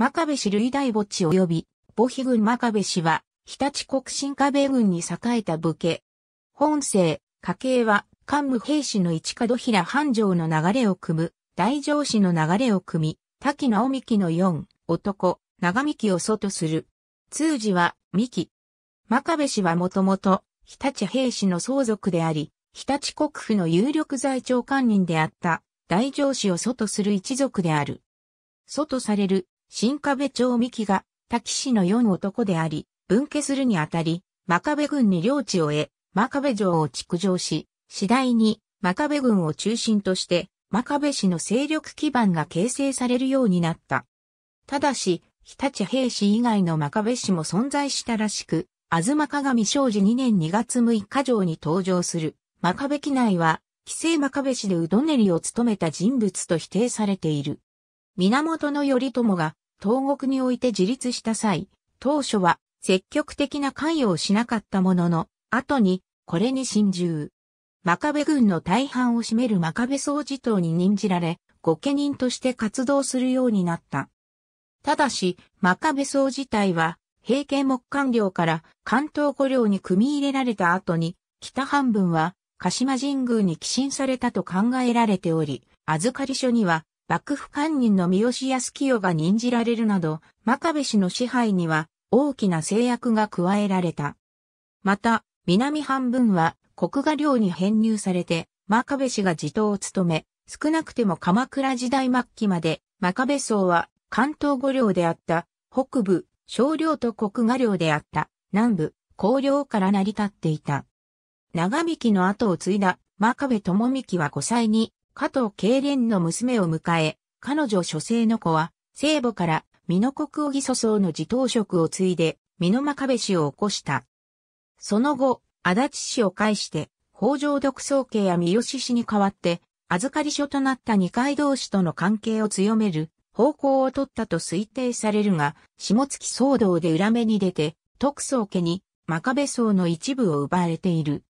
真壁氏類大墓地及び、母碑郡真壁氏は、日立国新壁軍に栄えた武家。本姓、家系は、桓武兵士の一角平繁盛の流れを組む、大城氏の流れを組み、滝直美希の四、男、長美希を祖とする。通字は、美希。真壁氏はもともと、日立兵士の相続であり、日立国府の有力財長官人であった、大城氏を祖とする一族である。祖とされる新壁町三木が、滝氏の四男であり、分家するにあたり、真壁軍に領地を得、真壁城を築城し、次第に真壁軍を中心として、真壁氏の勢力基盤が形成されるようになった。ただし、日立兵士以外の真壁氏も存在したらしく、東鏡正事2年2月6日城に登場する、真壁機内は、規制真壁氏でうどねりを務めた人物と否定されている。源頼朝が東国において自立した際、当初は積極的な関与をしなかったものの、後にこれに心中。真壁軍の大半を占める真壁総司党に任じられ、御家人として活動するようになった。ただし、真壁総自体は、平家木官領から関東五領に組み入れられた後に、北半分は鹿島神宮に寄進されたと考えられており、預かり所には幕府官人の三好康清が任じられるなど、真壁氏の支配には大きな制約が加えられた。また、南半分は国画領に編入されて、真壁氏が地頭を務め、少なくても鎌倉時代末期まで、真壁僧は関東五領であった、北部、小領と国画領であった、南部、高領から成り立っていた。長引きの後を継いだ真壁智幹は5歳に加藤慶連の娘を迎え、彼女諸生の子は、聖母から、美濃国小木祖僧の自頭職を継いで、美濃真壁氏を起こした。その後、足立氏を介して、北条独創家や三好氏に代わって、預かり所となった二階同士との関係を強める方向を取ったと推定されるが、下月騒動で裏目に出て、徳宗家に真壁僧の一部を奪われている。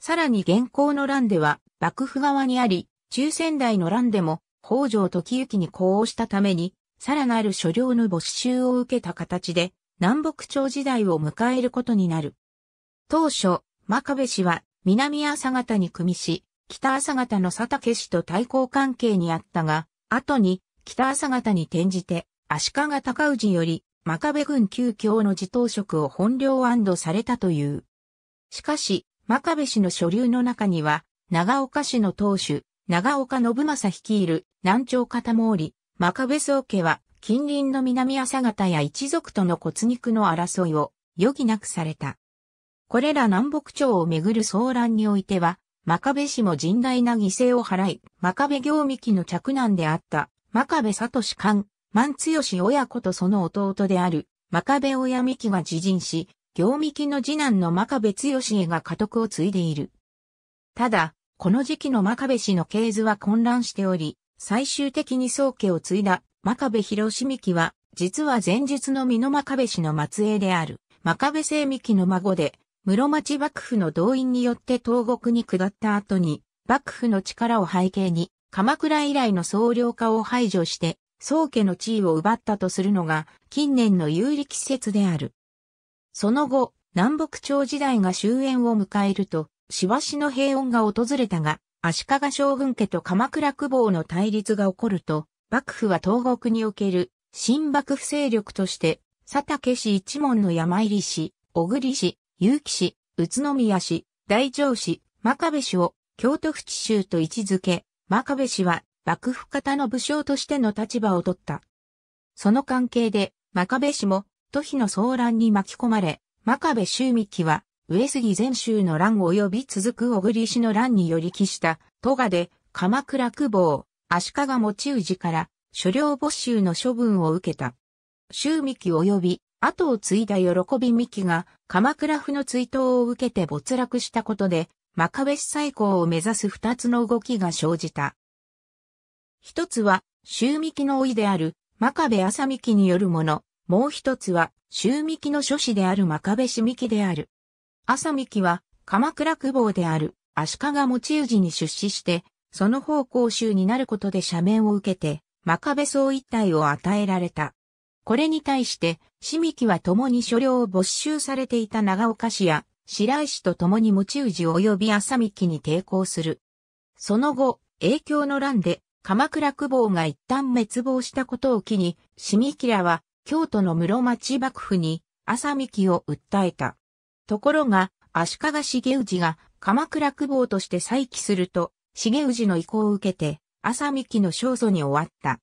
さらに現行の欄では、幕府側にあり、中仙台の乱でも、北条時行に呼応したために、さらなる所領の没収を受けた形で、南北朝時代を迎えることになる。当初、真壁氏は、南朝方に組みし、北朝方の佐竹氏と対抗関係にあったが、後に、北朝方に転じて、足利尊氏より、真壁軍旧教の自頭職を本領安堵されたという。しかし、真壁氏の所流の中には、長岡市の当主、長岡信正率いる南朝方毛利、真壁宗家は近隣の南朝方や一族との骨肉の争いを余儀なくされた。これら南北朝をめぐる騒乱においては、真壁氏も甚大な犠牲を払い、真壁行幹の嫡男であった真壁聡官、万強氏親子とその弟である真壁親幹が自陣し、行幹の次男の真壁強氏へが家督を継いでいる。ただ、この時期の真壁氏の系図は混乱しており、最終的に宗家を継いだ真壁広志幹は、実は前述の美の真壁氏の末裔である、真壁聖幹の孫で、室町幕府の動員によって東国に下った後に、幕府の力を背景に、鎌倉以来の総領化を排除して、宗家の地位を奪ったとするのが、近年の有力説である。その後、南北朝時代が終焉を迎えると、しわしの平穏が訪れたが、足利将軍家と鎌倉久保の対立が起こると、幕府は東国における新幕府勢力として、佐竹氏一門の山入氏、小栗氏、結城氏、宇都宮氏、大城氏、真壁氏を京都府地州と位置づけ、真壁氏は幕府方の武将としての立場を取った。その関係で、真壁氏も、都比の騒乱に巻き込まれ、真壁周美希は上杉前州の乱及び続く小栗氏の乱により帰した、戸賀で、鎌倉久保、足利持氏から、所領没収の処分を受けた。周三木及び、後を継いだ喜び三木が、鎌倉府の追悼を受けて没落したことで、真壁市再興を目指す二つの動きが生じた。一つは、周三木の老いである、真壁朝三木によるもの、もう一つは、周三木の諸子である真壁市三木である。朝三木は、鎌倉久保である、足利持氏に出資して、その方向州になることで赦免を受けて、真壁総一体を与えられた。これに対して、清木は共に所領を没収されていた長岡市や白石と共に持ち氏及び朝美木に抵抗する。その後、影響の乱で鎌倉久保が一旦滅亡したことを機に、清木らは京都の室町幕府に朝美木を訴えた。ところが、足利重氏が鎌倉久保として再起すると、重氏の意向を受けて、浅見木の勝訴に終わった。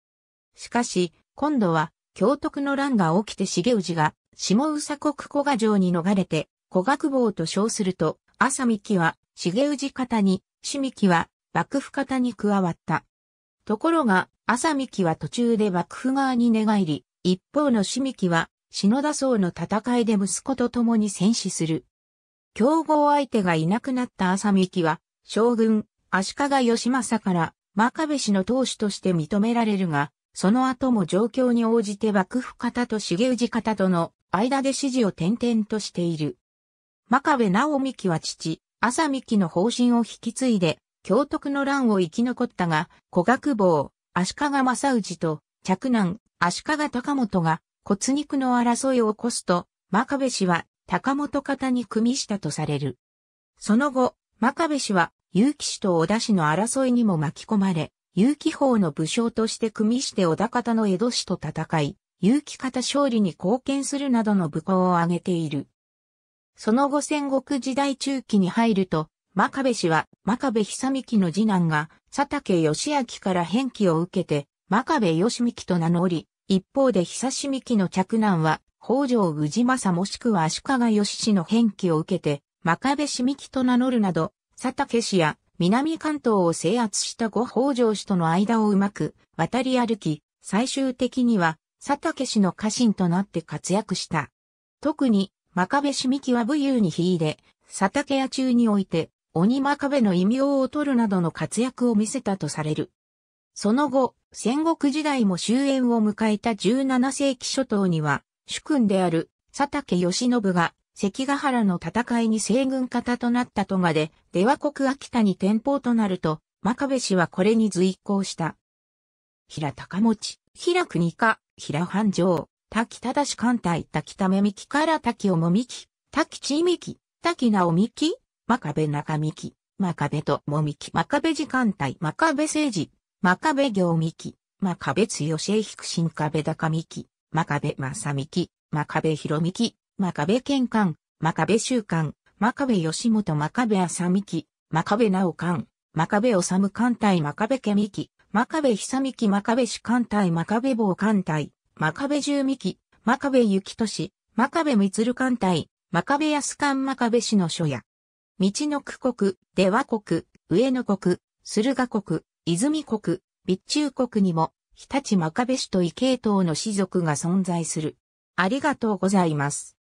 しかし、今度は、京徳の乱が起きて重氏が、下宇佐国古賀城に逃れて、古賀久保と称すると、浅見木は、重氏方に、清見木は、幕府方に加わった。ところが、浅見木は途中で幕府側に寝返り、一方の清見木は、篠田荘の戦いで息子と共に戦死する。競合相手がいなくなった浅見木は、将軍、足利義政から、真壁氏の当主として認められるが、その後も状況に応じて幕府方と重氏方との間で指示を転々としている。真壁直美紀は父、浅三木の方針を引き継いで、京徳の乱を生き残ったが、古学坊、足利正氏と、嫡男、足利高本が、骨肉の争いを起こすと、真壁氏は高本方に組みしたとされる。その後、真壁氏は結城氏と小田氏の争いにも巻き込まれ、結城法の武将として組みして小田方の江戸氏と戦い、結城方勝利に貢献するなどの武功を挙げている。その後戦国時代中期に入ると、真壁氏は真壁久美の次男が佐竹義明から返記を受けて、真壁義美と名乗り、一方で久しみきの嫡男は、北条氏政もしくは足利義氏の返記を受けて、真壁しみきと名乗るなど、佐竹氏や南関東を制圧した後北条氏との間をうまく渡り歩き、最終的には佐竹氏の家臣となって活躍した。特に、真壁しみきは武勇に秀で、佐竹屋中において、鬼真壁の異名を取るなどの活躍を見せたとされる。その後、戦国時代も終焉を迎えた17世紀初頭には、主君である佐竹義信が関ヶ原の戦いに西軍方となったとまで、出羽国秋田に転保となると、真壁氏はこれに随行した。平高持、平国家、平繁盛、滝忠艦隊、滝ためみきから滝おもみき、滝地みき、滝直おみき、真壁中みき、真壁ともみき、真壁時間帯、真壁政治、真壁行美紀、真壁強江彦新壁高美紀、真壁正美紀、真壁博美紀、真壁健官、真壁習官、真壁吉本真壁浅美紀、真壁直官、真壁治艦隊真壁家美紀、真壁久美紀真壁主艦隊真壁坊艦隊、真壁十美紀、真壁幸俊、真壁光艦隊、真壁安艦真壁氏の書や、道の区国、出羽国、上野国、駿河国、泉国、備中国にも、日立真壁氏と異系統の氏族が存在する。ありがとうございます。